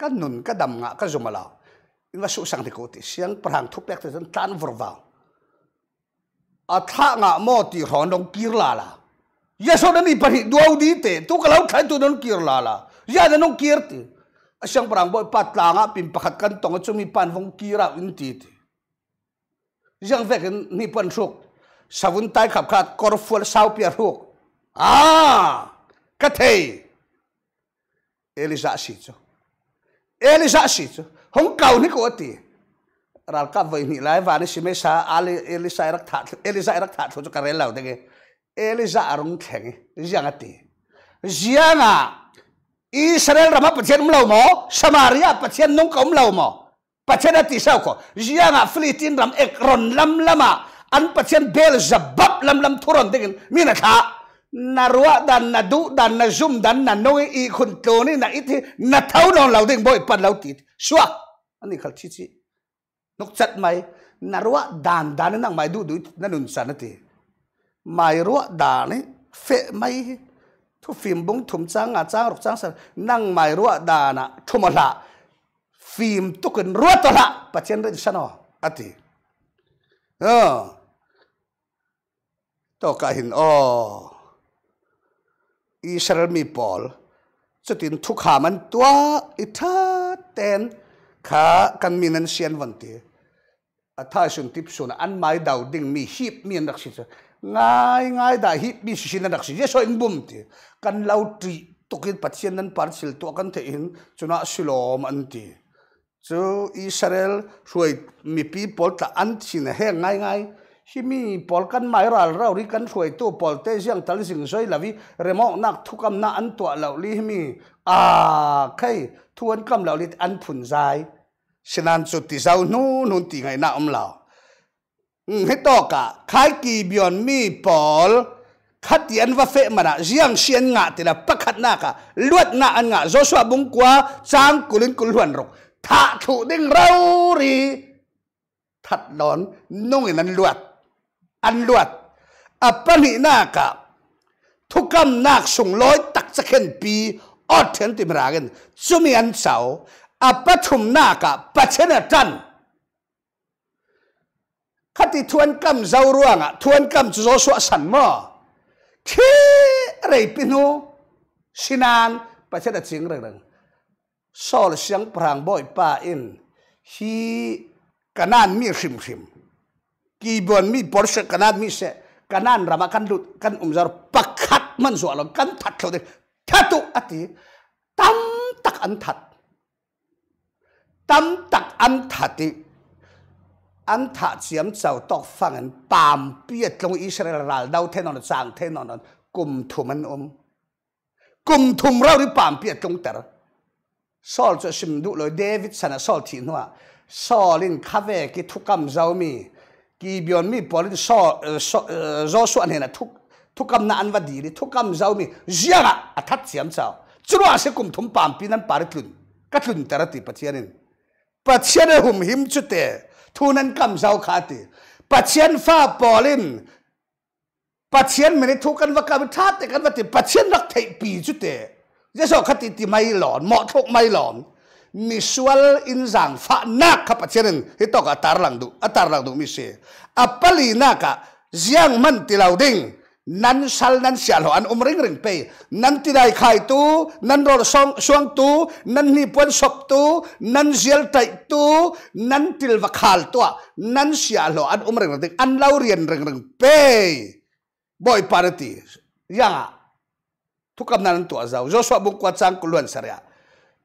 กันนุนก็ดำงะก็จุมาเาอินวัสุสังนิโกติเสียงประหังทุบเล็กแต่นตันวรวาวอัท่างะโมตีหอนดงกิรลาลายาโซนนนี่ปัญหาดวดีเตตุกเลราใครตุวนั้นกิรลาลายาเดนงกิรติ a siang parang boy pat langa pin pakhat kan tong chumi pan vong kira in ti ti siang vek ni pan shuk savun tai khap khat kor ful sau pia ruk a ka thei elisa si chu elisa si chu hong kau ni ko ti ral ka vai ni lai va ni si me sa ali elisa rak tha elisa rak tha chu ka rel lau de ge elisa arung theng jiang ati jianga อิสราเอลรำมาปัจเจนมลามอสมาเรียาปัจเจนนุ่งกมลามอปัจเจนติเศร้อจียงอ่ฟลิตินรมเอกรอนลัมลำมา อันปัจเจนเบลจับบับลัมลัมทุรนติกันมีนะคะนารัวดันนาดูดันนาซุ่มดันนาโนยอีคนโตนี่นาอิทีนาเท้านอนเหราดิ่งบ่อยปัดเหราติดชัวอันนี้เขาชี้ชี้นกจัดไหมนารัวดันดันนั่งไม่ดูดูนั่นนุ่นสันนตีไม่รัวดันนี่เฟะไม่ทุฟิมบุงถุมจ้างอาจ้างรกจ้างสันนั่งไม่รัวดานะทุมละฟิมตุกันรัวตละปัจเจนเรื่องฉันอ๋ออติเออตอกหินอ้ออิสราเอลมีบอลจุดินทุกขามันตัวอิทาเตนขากันมีนันเซียนวันเตียท้าสุนทิพสุนอันไม่ดาวดิ่งมีฮีบมีนักศึกษา ngai ngai da hi bi si sin nak si je so in bum ti kan lau tri tukin pathian nan par sil to kan the in chuna silom an ti chu israel suai mi pi pol ta an sin he ngai ngai hi mi pol kan mai ral rau ri kan suai to pol te jiang tal sing soi lawi remo nak thukam na an to lau li hi mi a khai thuan kam lau li an phun zai sinan chu ti zau nu nun ti ngai na om lau ให้ตอกะขายกีบยอนมีปอลขัดยันว่าเฟมาระเียงเชียนงะติละปักขัดหน้ากะลวดหน้าอันงะโจสวาบุงก่าจางกุลินกุลวนรกทาถูดิ้งเรารีทัดหลอนนุ่งอันลวด อันลวดอัปนิหน้ากะ ทุกกำนักส่งร้อยตักจะเข็นปีอดเทนติมรากันจุมีอันเสาอัปทุมหน้ากะปัจเจนจันทขัดที่ทวนกำเจ้าร่วงอ่ะทวนกำจะโสวสันมอคีไรปินูสินานประเทศจีนเรื่องสอลเสียงพรางบ่อยป้าอินฮีกันนันมีชิมชิมกีบอนมีปอร์เชกันนันมีเสกันนันรามากันดุดกันอุ้มจารปักขัดมันสวลกันทัดเขาเด็กทัตุอติตั้มตักอันทัดตั้มตักอันทัดที่ an thả chiếm chào tóc phẳng an bàm biết trong Israel ral đau thế nó sang thế nó cùng thùm an ôm cùng thùm rau đi bàm biết trong tờ Saul cho sim đủ lời David sana Saul thì nó Saul in khá về cái thúc cầm giàu mi cái bion mi bỏ lên Saul do soạn hiện là thúc thúc cầm nạn và đi đi thúc cầm giàu mi riêng à thắt chiếm chào chú nó sẽ cùng thùm bàm biết anh bà đi tụn cắt tụn tờ ra thì bắt chiên in bắt chiên hùm hiếm chút tệ ทุนันกำเสาขาติปัจเจียนฟ้าปอลินปัจเจียนไม่ได้ทุกันว่ากำทาแต่กันว่าติปัจเจียนรักเทปีจุดเดยจะสอติติไม่หลอนเหมาะทุกไม่หลอน มิสวลอินสังฟ้านักขับเชนฮิตอกอัตาหลังดูอัตาหลังดูมิเชอปลีนักะเสียงมันติลาวดิงนั้นสัลนั้นเสียหลอันอุมริงริงไปนั้นที่ได้ขายตู้นั้นรอสองช่วงตู้นั้นนี่ปวนศพตู้นั้นเสียลไตตู้นั้นติลวักขาลตัวนั้นเสียหลอันอุมริงริงอันเล่าเรียนริงริงไปบ่อยปาร์ตี้ยังทุกคำนั้นตัวเจ้าโจสวบุกวัดสังกุลวนเสีย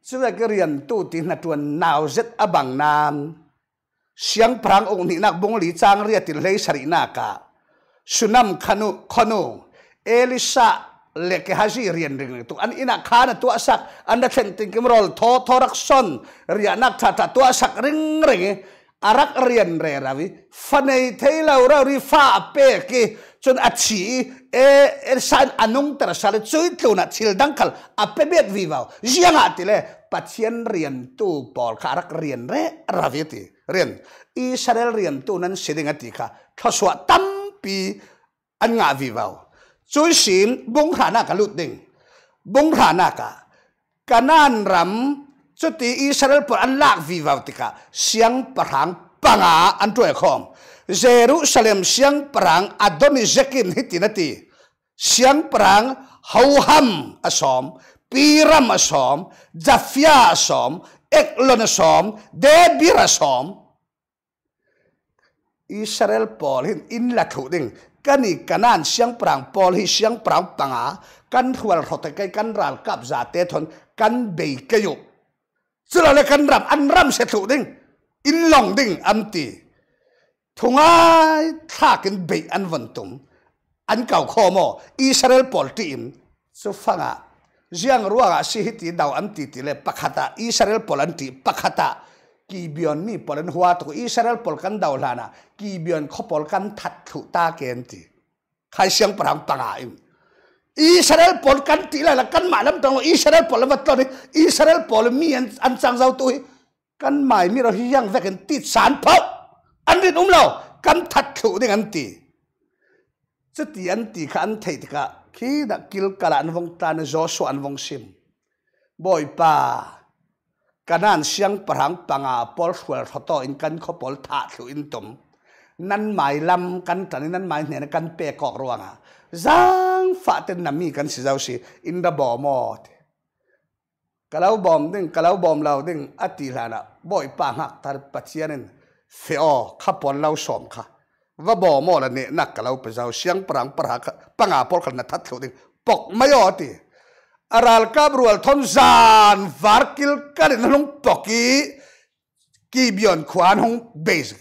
สุดก็เรียนตู้ที่นัดวันนาวเจ็ดอบังนามเสียงพรางองค์นี้นักบงลีจางเรียติเลสรินากา sunam kanu kanu elisa leke haji rian ring tu an ina kana tu asak anda kenting kemrol to thorak son rianak tata tu asak ring ring arak rian re rawi fanei tei laura ri fa ape ki chun achi e er san anung ter sale chui tluna chil dangkal ape bet viwau jianga tile patien rian tu pol karak rian re ti rian israel rian tu nan sidinga tika thoswa tam ปีอันงาวิวาวจุยศีลบงขานากะลุดดิ่งบงขานากะกะนานรำจุดทีอิสราเอลปอันลากวิวาวติกะเสียงประหางปังอาอันตัวคอมเยรูซาเล็มเสียงปรางอดอนิเจกินฮิตินตีเสียงปรางฮาวฮัมอสอมปีรัมอสอมจัฟยาอสอมเอกลอนอสอมเดบิรอสอมอิสราเอลพอลหินอินละถุดิ่งกันอีกกันนั่นเสียงปรางพอลหิเสียงปรางปังอากันทวารหดกันกันรัลกับจาเตทนกันเบยกยุสุดแล้วกันรับอันรำเสถุดิ่งอินลองดิ่งอันตีทุงไอท่ากันเบยอันวันตุมอันเก่าข้อมออิสราเอลพอลทีมสุฟังอ่ะเสียงรัวสิฮิติดาวอันตีตีเลปักขัตาอิสราเอลพอลันตีปักขัตา kỳ biển mi bỏ lên Israel bỏ căn đầu là nà kỳ biển thật thụ ta kèn thì khai sáng bỏ hàng im Israel bỏ căn là là căn mãi lắm trong Israel bỏ là đi Israel bỏ là mi ăn ăn sang rau tôi rồi hiang về cái sản phao ăn đến um lâu căn thật thụ đi ăn tỷ chứ tỷ ăn tỷ cả khi đã kêu cả là vong ta nó gió vong sim bồi pa กันนั่นเสียงปรังปังอาบอลสวยทอตอินกันขบอลทถาสุอินตุมนั่นหมายลำกันตอน้นั่นหมายเนี่ยกันเปกอกรวงอ่ะจังฝาเต็นนามีกันสิเจ้าสิอินดาบอมอดกะเล้าบอมดึงกะเล้าบอมเราดึงอติลานะบ่อยปังหักตารปัจเจียนินเสอขบอลเลราสมค่ะว่าบอมอดอันนี้นักกะเล้าไปเจ้าเสียงปรังปรังอาบอลขันนัดทัดสุดิงปกไม่อดี aral kabrual thon zan varkil karin long toki ki bion kwan hong base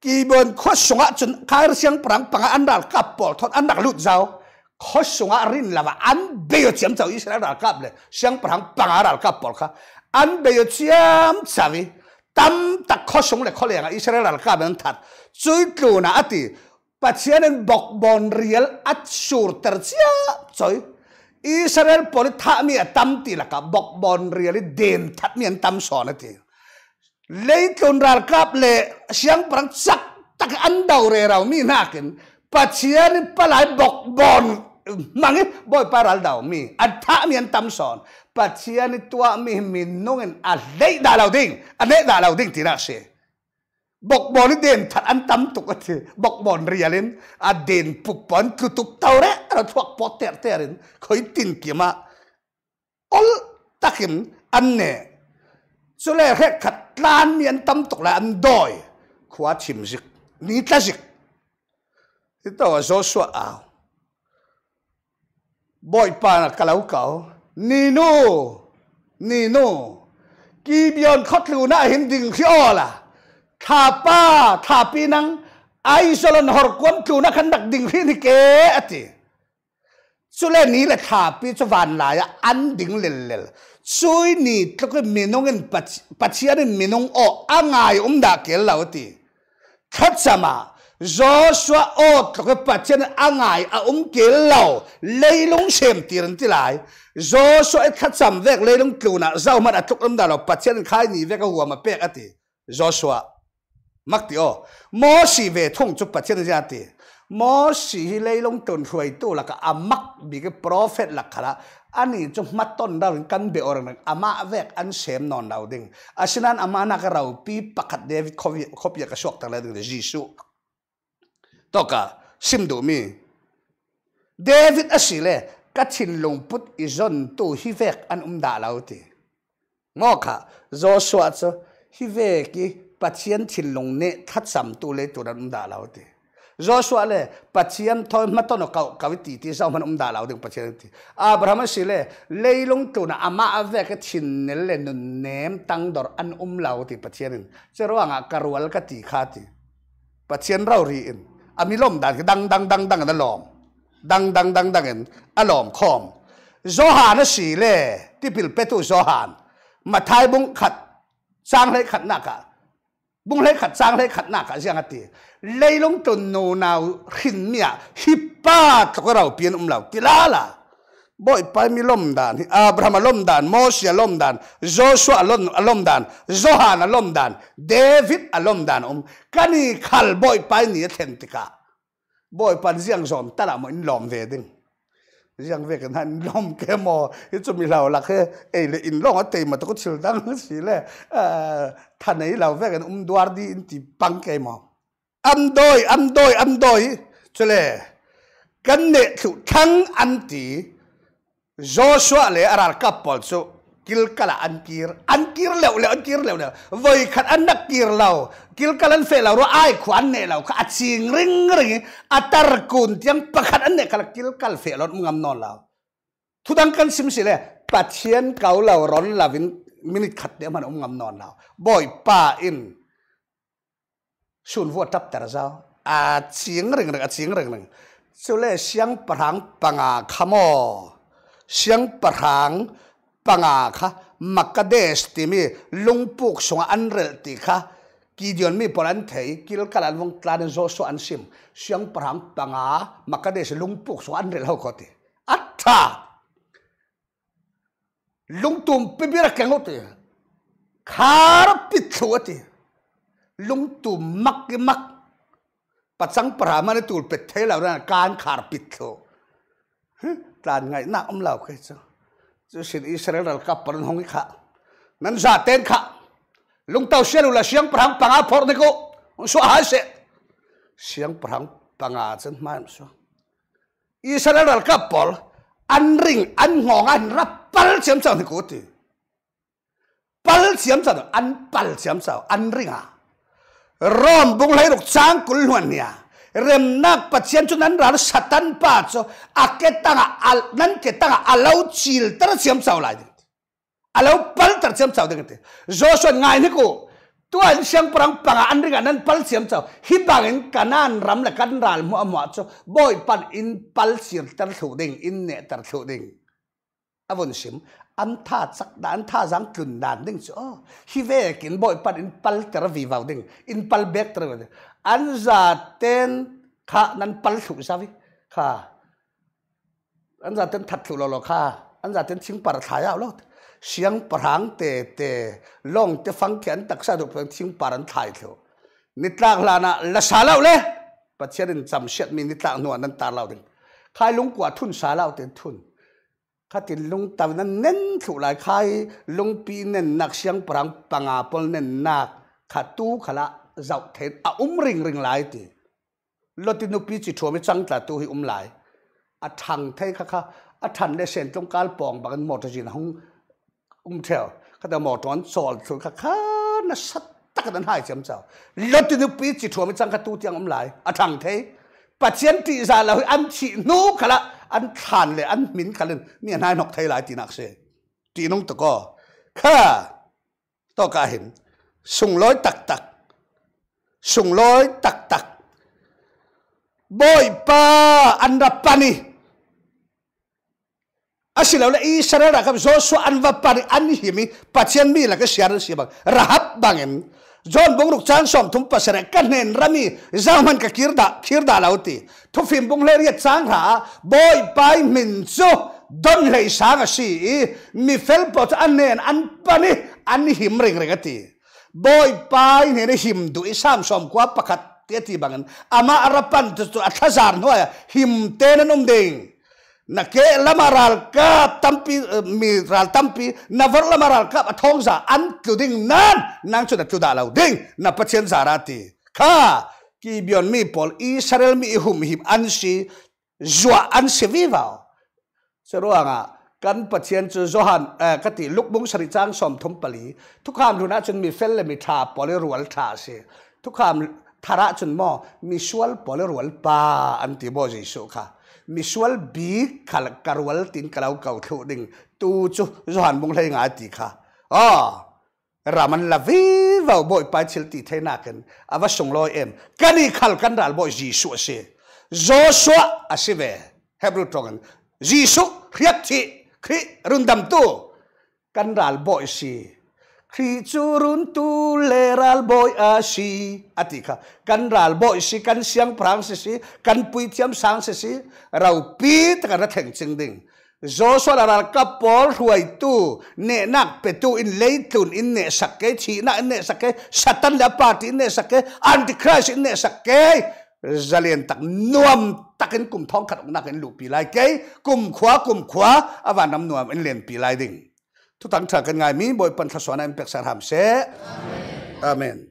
ki bion khwa sunga chun khair siang prang panga andal kapol thon andak lut zao khwa sunga rin lava an beo chiam chau israel ral kap le siang prang panga ral kapol kha an beo chiam chavi tam tak khwa sung le khole nga israel ral kap an that chui tlu na ati pachian en bok bon riel at sur tercia choi Israel poli tha mi atam ti laka bok bon really den that mi antam sona ti lei kun rar kap le siang perang sak tak andau re rau mi nakin pachian palai bok bon mangi boy paral dau mi atha mi antam son pachian tua mi min nungen a lei da lau ding a lei da lau ding ti na se บอกบอลเด่นทัดอันตั้มตุกทีบอกบอลเรียลินอาเด่นปุกปอนคือตุกเต่าเร่ราทวักปอเตอร์เตอร์ินคอยตินกี่มาอลตักิมอันเน่สุเลขรขัดลานมีอันตั้มตุกลวอันดอยขวาชิมจิกนี่ตาจิกที่ตัวโจสวเอาบอยปานกะลาวเก่านีโน่นีโน่กีบยอนคัดลูน่าเห็นดิ่งขี้อ้อล่ะ tha pa tha pi nang ai solon hor kwam tu na khan dak ding ri ke ati chu le ni le tha pi chu van la ya an ding lel lel chui ni tlo ke minong en pachia den minong o angai um da ke la ati khat sama Joshua o tlo ke pachia angai a um ke la leilung sem tiran ti lai Joshua et khat sam vek leilung tu na zau ma da tlok um da lo pachia khai ni vek a huwa ma pek ati Joshua มักดียอมอสีเวทงจุปัจเจนจาติมอสีเลยลงจนรวยตั้ละก็อามักบีก็บปรเฟตละคับอันนี้จุมัดต้นดาวกันเบอร์นังอามาเวกอันเสมนอนดาวดึงอาชีนั้นอามานักเราปีปักเดวิดคบคบยากระชกตั้งแต่ดึงเยสุตอกะซิมดูมีเดวิดอาชิเลกัดชินลงพุทอิจนตัวฮิเวกอันอุมดาลาวตีงอค่ะโจชัวจูฮิเวกีปัจเจียนทิ่ลงเนทัดสัมตุเลตุรันอุดาลาวติรอสวาเลปัจเจียนทอยมาต้นกับกวิตีที่เจ้ามันอุดาลาวติปัจเจียนติอับราฮัมสิเลเลยลงตัวนะอามาอเวกถิ่นี่ลเลนนเนมตั้งดอร์อันอุมลาวติปัจเจียนน่เจ้าว่างกับรัวลกตีขาตีปัจเจียนเราเรียนอามิลอมดันดังดังดังดังนั่นลอมดังดังดังดังนั่นอารมณ์คอมโจฮานสิเลที่เปลเปตุโจฮาน มาทายบุงขัด สร้างให้ขัดหนักัะบุ้งเลยขัดซางเลยขัดหนักขัดเสียงอ่ะทีเลยลงตนโนูนาวหินเนี่ยฮิปป้าตกเราเปลี่ยนอุ้มเราตีลาล่ะบ่อยไปมีล่มดานอับราฮัมล่มดานโมเสยล่มดานโจชัวล่มล่มดานโจฮานล่มดานเดวิดล่มดานอุ้มกันนี่ขัลบ่อยไปนี่เทนติกาบ่อยไปเสียงจอมตลาดมันล่มเวดิง yang vek nan lom ke mo i chu mi lau la khe e le in long a te ma to chil dang si le tha nei lau vek an um duar di in ti pang ke mo am doi am doi am doi chu le kan ne khu thang an ti Joshua le aral kapol chu kil kala an kir an kir lew leu an kir lew lew voi khat an nak kir law kil an fe law ro ai khuan ne ka a aching ring ring atar kun tiang pakhat an ne kala kil kal fe lot ngam non tu dang kan sim sile pathian kau law ron vin minit khat de man um ngam non law boy pa in sun vuat tap tar zao aching ring ring aching ring ring sule siang parang panga khamo siang parang ปังค่ะมักกะเดสติมีลุงปุกสงอันเรลติค่ะกีดยอนมีปลันเทยกิลกันวงตาเนโซสอันซิมเสียงปรามปังอามักกะเดสลุงปุกสงอันเรลเขากติอัตตาลุงตุ่มปิบีระกแกงติคารับปิดชัวติลุงตุมมักกิมักปัจจังปรามันตูลเป็ดเทลเหล่านั้นการคาดปิดโลตานไงน่าอมเหล่าเคยจ้ sin Israel al kap paran hongi kha nan lung tau siang perang panga por se siang perang panga chen mai so Israel al kap an siam sao ne ti pal siam sao an pal siam sao anringa, rom bung rem nak patient chu nan ral satan pa cho aketanga al nan ketanga alau chil tar siam sau lai alau pal tar siam sau dengte joshua ngai ni ko tu an siang parang panga an ringa nan pal siam sau hi bangin kanan ram la kan ral mu amwa cho boy pan in pal sir tar thu ding in ne tar thu ding avon sim an tha chắc đã an tha giang cùn đàn đinh chỗ hi về kiến bội pan in pal tar vi vào đinh in pal bek tar vào อันจาเต้นข้านั้นปัลสุซะวิข้าอันจาเต้นถัดถุเราเราขาอันจาเต้นชิงปาร์ทายเอาแล่ะเสียงปรางเตเตลงจะฟังเขียนตักสาดุเป็นชิงปารันทายเถอะนิตรากลานะละสาเลาเลยประเทจริญจำเชีดมีนิตรากนวลนั้นตาเลราดิงใครลงกว่าทุนสาเลาเต็นทุนข้าติลุงตานั้นเน้นถูกหลายใครลงปีเน้นหนักเสียงปรางปังอาปลเน้นหนักขัดตู้ขละจะเทอาอุ้มริงริงไล่ตีรถที่นุพีจิตัวไม่จังแัดตัวให้อุ้มไล่อาทางเทค่ะค่ะอาทานได้เส้นตรงการปองบางมอเตอรจินห้องอุ้มเทลก็แต่มอตอนสอดสุดค่ะค่ะน่ะสัตตตะกันหายเสยเจ้ารถที่นุพีจิตัวไม่จังกับตัวที่อุ้มไล่อาทางเทปัจเจียนตีซาเราอันฉีนู้ขละอันทานเลยอันมินขลเนี่ยนายนกไทยหลายตีนักเสียตีนงตะก้อค่ะต่อการเห็นส่งร้อยตักตัก sung lối tặc tặc boy pa anda pani asila le isara ra kap zo so anwa pani an himi pachian mi la ka siar si bang rahap bangen John bong ruk chan som thum pasare kan nen rami zaman ka kirda kirda lauti thu phim bong le riat chang ra boy pai min chu don le sang si mi fel pot an nen an pani an him ring ring ati boy pai ne ne him du sam som kwa pakhat te ti bangan ama arapan tu tu athazar no ya him te na num ding na ke lamaral ka tampi mi ral tampi na var lamaral ka athong za an tuding nan nang chu da tu da lo ding na pachen zarati kha ki bion mi pol israel mi hum him an si zwa an se viva seruanga กันปัจเจียนจูจฮหันเอ่อกติลุกบุ้งสริจ้างสมทมปลีทุกคำดูนะจนมีเฟลเลมีทาปอลิรวลทาเสทุกคำทาระจนมอมิชวลปอลิรวลปาอันติบอจสุค่ะมิชวลบีขลกรวลตินกลาวเก่าเทวดิงตูจโจฮหันบุ้งเลยงาติค่ะอ๋อรามันลาวีว่าบ่อยไปชิลตีเทนักันอาวสงลอยเอ็มกันอีขลกันรัลบ่อยจีสุเสโจชัวอาศิเวเฮบรูตรงกันจีสุเรียกที่ Kri rundam tu kan ral boy si kri chu run tu le ral boy a si atika kan ral boy si kan siang prang si si kan pui thiam sang si si rau pi ta ka theng ching ding zo so la ral ka pol huai tu ne nak pe tu in lei tun in ne sakke chi na ne sakke satan la party ne sakke antichrist ne sakke liền zalian nuông nuam takin kum thong ông nak en lu pi lai ke kum khwa kum khwa và nam nuông en liền pi lai đình thu tang tha kan ngài mi boi pan tha sona em pek sar ham se amen.